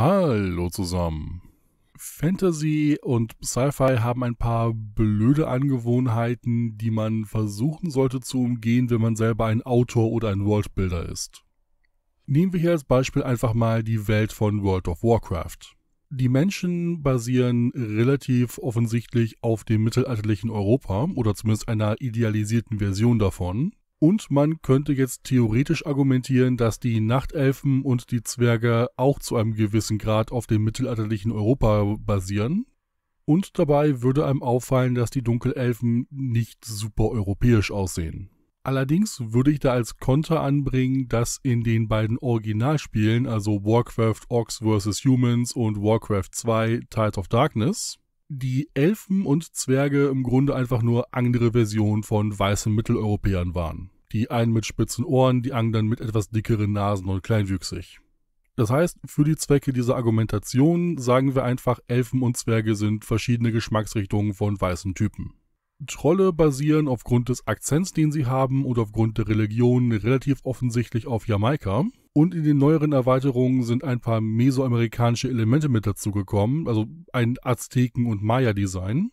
Hallo zusammen. Fantasy und Sci-Fi haben ein paar blöde Angewohnheiten, die man versuchen sollte zu umgehen, wenn man selber ein Autor oder ein Worldbuilder ist. Nehmen wir hier als Beispiel einfach mal die Welt von World of Warcraft. Die Menschen basieren relativ offensichtlich auf dem mittelalterlichen Europa oder zumindest einer idealisierten Version davon und man könnte jetzt theoretisch argumentieren, dass die Nachtelfen und die Zwerge auch zu einem gewissen Grad auf dem mittelalterlichen Europa basieren. Und dabei würde einem auffallen, dass die Dunkelelfen nicht super europäisch aussehen. Allerdings würde ich da als Konter anbringen, dass in den beiden Originalspielen, also Warcraft Orcs vs. Humans und Warcraft 2 Tide of Darkness, die Elfen und Zwerge im Grunde einfach nur andere Versionen von weißen Mitteleuropäern waren. Die einen mit spitzen Ohren, die anderen mit etwas dickeren Nasen und kleinwüchsig. Das heißt, für die Zwecke dieser Argumentation sagen wir einfach, Elfen und Zwerge sind verschiedene Geschmacksrichtungen von weißen Typen. Trolle basieren aufgrund des Akzents, den sie haben und aufgrund der Religion relativ offensichtlich auf Jamaika. Und in den neueren Erweiterungen sind ein paar mesoamerikanische Elemente mit dazugekommen, also ein Azteken- und Maya-Design.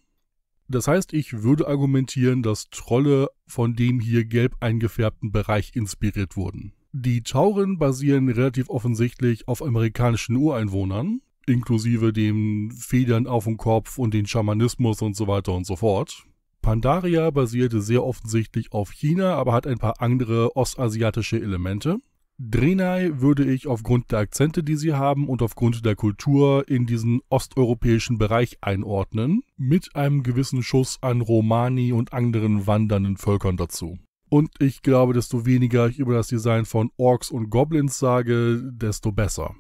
Das heißt, ich würde argumentieren, dass Trolle von dem hier gelb eingefärbten Bereich inspiriert wurden. Die Tauren basieren relativ offensichtlich auf amerikanischen Ureinwohnern, inklusive dem Federn auf dem Kopf und den Schamanismus und so weiter und so fort. Pandaria basierte sehr offensichtlich auf China, aber hat ein paar andere ostasiatische Elemente. Drenai würde ich aufgrund der Akzente, die sie haben und aufgrund der Kultur in diesen osteuropäischen Bereich einordnen, mit einem gewissen Schuss an Romani und anderen wandernden Völkern dazu. Und ich glaube, desto weniger ich über das Design von Orks und Goblins sage, desto besser.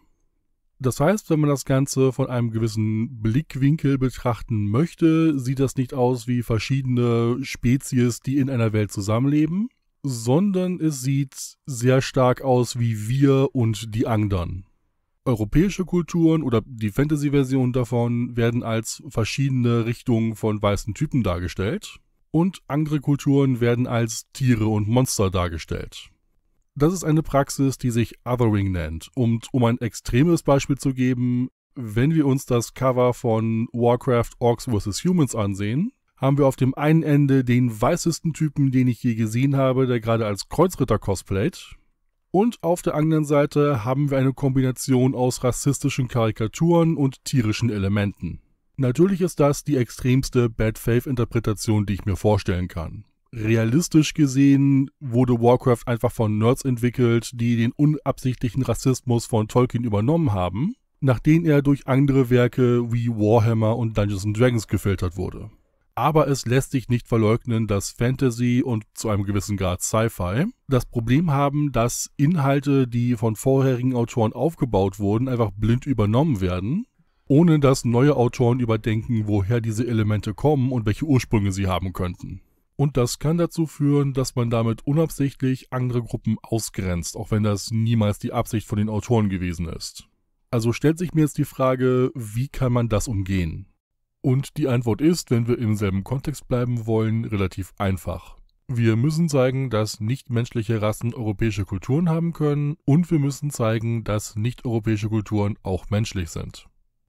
Das heißt, wenn man das Ganze von einem gewissen Blickwinkel betrachten möchte, sieht das nicht aus wie verschiedene Spezies, die in einer Welt zusammenleben, sondern es sieht sehr stark aus wie wir und die anderen. Europäische Kulturen oder die Fantasy-Version davon werden als verschiedene Richtungen von weißen Typen dargestellt und andere Kulturen werden als Tiere und Monster dargestellt. Das ist eine Praxis, die sich Othering nennt. Und um ein extremes Beispiel zu geben, wenn wir uns das Cover von Warcraft Orcs vs. Humans ansehen, haben wir auf dem einen Ende den weißesten Typen, den ich je gesehen habe, der gerade als Kreuzritter cosplayt. Und auf der anderen Seite haben wir eine Kombination aus rassistischen Karikaturen und tierischen Elementen. Natürlich ist das die extremste Bad Faith-Interpretation, die ich mir vorstellen kann. Realistisch gesehen wurde Warcraft einfach von Nerds entwickelt, die den unabsichtlichen Rassismus von Tolkien übernommen haben, nachdem er durch andere Werke wie Warhammer und Dungeons Dragons gefiltert wurde aber es lässt sich nicht verleugnen, dass Fantasy und zu einem gewissen Grad Sci-Fi das Problem haben, dass Inhalte, die von vorherigen Autoren aufgebaut wurden, einfach blind übernommen werden, ohne dass neue Autoren überdenken, woher diese Elemente kommen und welche Ursprünge sie haben könnten. Und das kann dazu führen, dass man damit unabsichtlich andere Gruppen ausgrenzt, auch wenn das niemals die Absicht von den Autoren gewesen ist. Also stellt sich mir jetzt die Frage, wie kann man das umgehen? Und die Antwort ist, wenn wir im selben Kontext bleiben wollen, relativ einfach. Wir müssen zeigen, dass nichtmenschliche Rassen europäische Kulturen haben können und wir müssen zeigen, dass nichteuropäische Kulturen auch menschlich sind.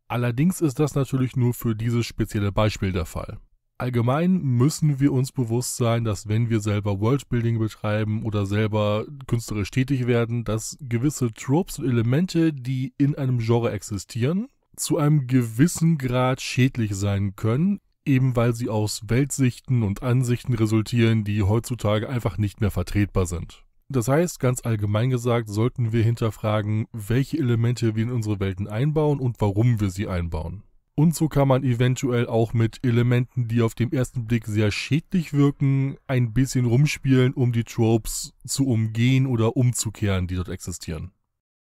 Allerdings ist das natürlich nur für dieses spezielle Beispiel der Fall. Allgemein müssen wir uns bewusst sein, dass wenn wir selber Worldbuilding betreiben oder selber künstlerisch tätig werden, dass gewisse Tropes und Elemente, die in einem Genre existieren, zu einem gewissen Grad schädlich sein können, eben weil sie aus Weltsichten und Ansichten resultieren, die heutzutage einfach nicht mehr vertretbar sind. Das heißt, ganz allgemein gesagt, sollten wir hinterfragen, welche Elemente wir in unsere Welten einbauen und warum wir sie einbauen. Und so kann man eventuell auch mit Elementen, die auf den ersten Blick sehr schädlich wirken, ein bisschen rumspielen, um die Tropes zu umgehen oder umzukehren, die dort existieren.